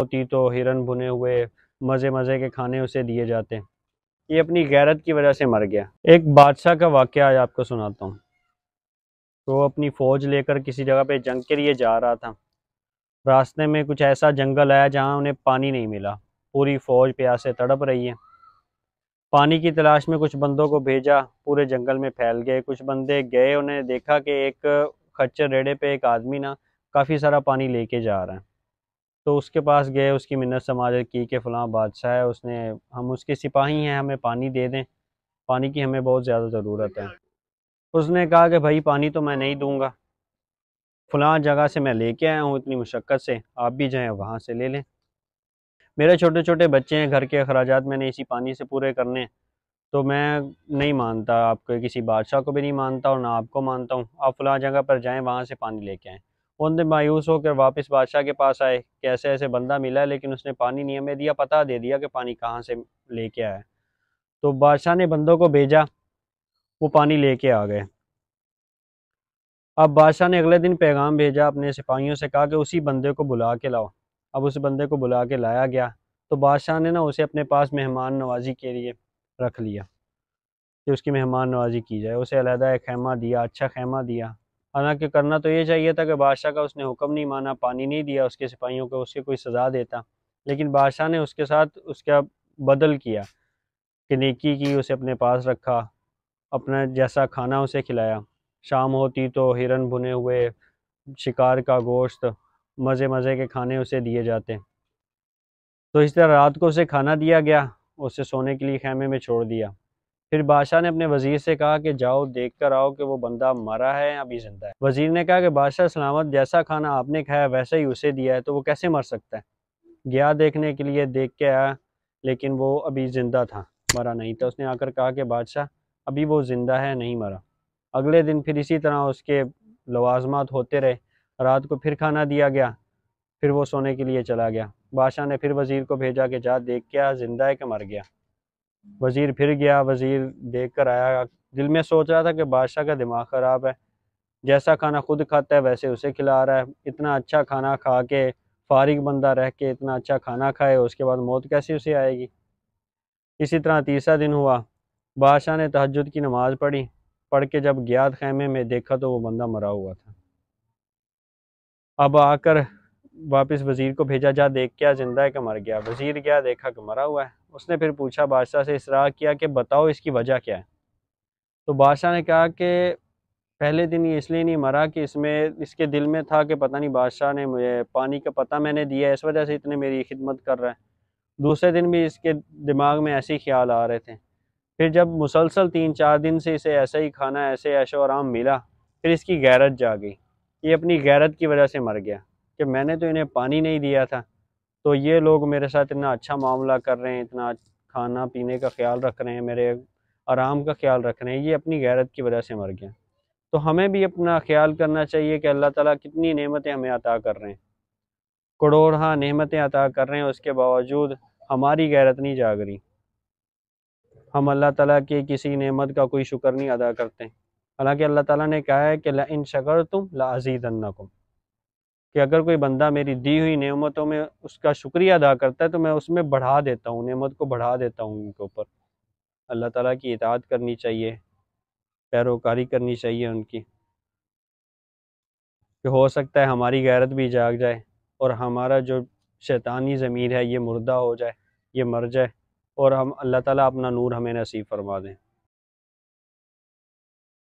होती तो हिरन भुने हुए मज़े मज़े के खाने उसे दिए जाते ये अपनी गैरत की वजह से मर गया एक बादशाह का वाक़ आज आपको सुनाता हूँ तो अपनी फ़ौज लेकर किसी जगह पे जंग के लिए जा रहा था रास्ते में कुछ ऐसा जंगल आया जहाँ उन्हें पानी नहीं मिला पूरी फ़ौज प्यास से तड़प रही है पानी की तलाश में कुछ बंदों को भेजा पूरे जंगल में फैल गए कुछ बंदे गए उन्हें देखा कि एक खच्चर रेड़े पे एक आदमी ना काफ़ी सारा पानी लेके जा रहा है तो उसके पास गए उसकी मिन्नत समाजत की कि फ़लाँ बादशाह है उसने हम उसके सिपाही हैं हमें पानी दे दें पानी की हमें बहुत ज़्यादा ज़रूरत है उसने कहा कि भाई पानी तो मैं नहीं दूँगा फ़लाँ जगह से मैं लेके आया हूँ इतनी मुशक्क़त से आप भी जाएँ वहाँ से ले लें मेरे छोटे छोटे बच्चे हैं घर के अखराज मैंने इसी पानी से पूरे करने तो मैं नहीं मानता आपके किसी बादशाह को भी नहीं मानता और ना आपको मानता हूँ आप फला जगह पर जाएँ वहाँ से पानी लेके आएँ दिन मायूस होकर वापस बादशाह के पास आए कि ऐसे ऐसे बंदा मिला है लेकिन उसने पानी नहीं हमें दिया पता दे दिया कि पानी कहाँ से लेके आया तो बादशाह ने बंदों को भेजा वो पानी लेके आ गए अब बादशाह ने अगले दिन पैगाम भेजा अपने सिपाहियों से कहा कि उसी बंदे को बुला के लाओ अब उस बंदे को बुला के लाया गया तो बादशाह ने ना उसे अपने पास मेहमान नवाजी के लिए रख लिया कि उसकी मेहमान नवाजी की जाए उसे अलहदा एक खैमा दिया अच्छा खैमा दिया हालांकि करना तो ये चाहिए था कि बादशाह का उसने हुक्म नहीं माना पानी नहीं दिया उसके सिपाहियों को उसके कोई सज़ा देता लेकिन बादशाह ने उसके साथ उसका बदल किया कि नेकी की उसे अपने पास रखा अपना जैसा खाना उसे खिलाया शाम होती तो हिरन भुने हुए शिकार का गोश्त मज़े मज़े के खाने उसे दिए जाते तो इस तरह रात को उसे खाना दिया गया उसे सोने के लिए खेमे में छोड़ दिया फिर बादशाह ने अपने वजीर से कहा कि जाओ देख कर आओ कि वो बंदा मरा है या अभी जिंदा है वजीर ने कहा कि बादशाह सलामत जैसा खाना आपने खाया वैसा ही उसे दिया है तो वो कैसे मर सकता है गया देखने के लिए देख के आया लेकिन वो अभी ज़िंदा था मरा नहीं था उसने आकर कहा कि बादशाह अभी वो ज़िंदा है नहीं मरा अगले दिन फिर इसी तरह उसके लवाजमात होते रहे रात को फिर खाना दिया गया फिर वो सोने के लिए चला गया बादशाह ने फिर वज़ीर को भेजा कि जा देख के आया ज़िंदा है कि मर गया वज़ीर फिर गया वज़ीर देख कर आया दिल में सोच रहा था कि बादशाह का दिमाग ख़राब है जैसा खाना खुद खाता है वैसे उसे खिला रहा है इतना अच्छा खाना खा के फारिग बंदा रह के इतना अच्छा खाना खाए उसके बाद मौत कैसी उसे आएगी इसी तरह तीसरा दिन हुआ बादशाह ने तहजद की नमाज़ पढ़ी पढ़ के जब ज्ञात खैमे में देखा तो वो बंदा मरा हुआ था अब आकर वापस वज़ीर को भेजा जा देख क्या जिंदा है कि मर गया वज़ीर गया देखा कि मरा हुआ है उसने फिर पूछा बादशाह से इसरा किया कि बताओ इसकी वजह क्या है तो बादशाह ने कहा कि पहले दिन ये इसलिए नहीं मरा कि इसमें इसके दिल में था कि पता नहीं बादशाह ने मुझे पानी का पता मैंने दिया इस वजह से इतने मेरी खिदमत कर रहा है दूसरे दिन भी इसके दिमाग में ऐसे ही ख्याल आ रहे थे फिर जब मुसलसल तीन चार दिन से इसे ऐसा ही खाना ऐसे ऐशो आराम मिला फिर इसकी गैरत जा गई ये अपनी गैरत की वजह से मर गया कि मैंने तो इन्हें पानी नहीं दिया था तो ये लोग मेरे साथ इतना अच्छा मामला कर रहे हैं इतना खाना पीने का ख्याल रख रहे हैं मेरे आराम का ख्याल रख रहे हैं ये अपनी गैरत की वजह से मर गया तो हमें भी अपना ख्याल करना चाहिए कि अल्लाह ताला कितनी नेमतें हमें अता कर रहे हैं करोड़हा नेमतें अता कर रहे हैं उसके बावजूद हमारी गैरत नहीं जाग रही हम अल्लाह ताला की किसी नेमत का कोई शुक्र नहीं अदा करते हालांकि अल्लाह ताला ने कहा है कि ला इन शकर तुम ला अजीदन्ना कि अगर कोई बंदा मेरी दी हुई नेमतों में उसका शुक्रिया अदा करता है तो मैं उसमें बढ़ा देता हूँ नेमत को बढ़ा देता हूँ उनके ऊपर अल्लाह ताला की इतात करनी चाहिए पैरोकारी करनी चाहिए उनकी कि हो सकता है हमारी गैरत भी जाग जाए और हमारा जो शैतानी ज़मीर है ये मुर्दा हो जाए ये मर जाए और हम अल्लाह ताला अपना नूर हमें नसीब फरमा दें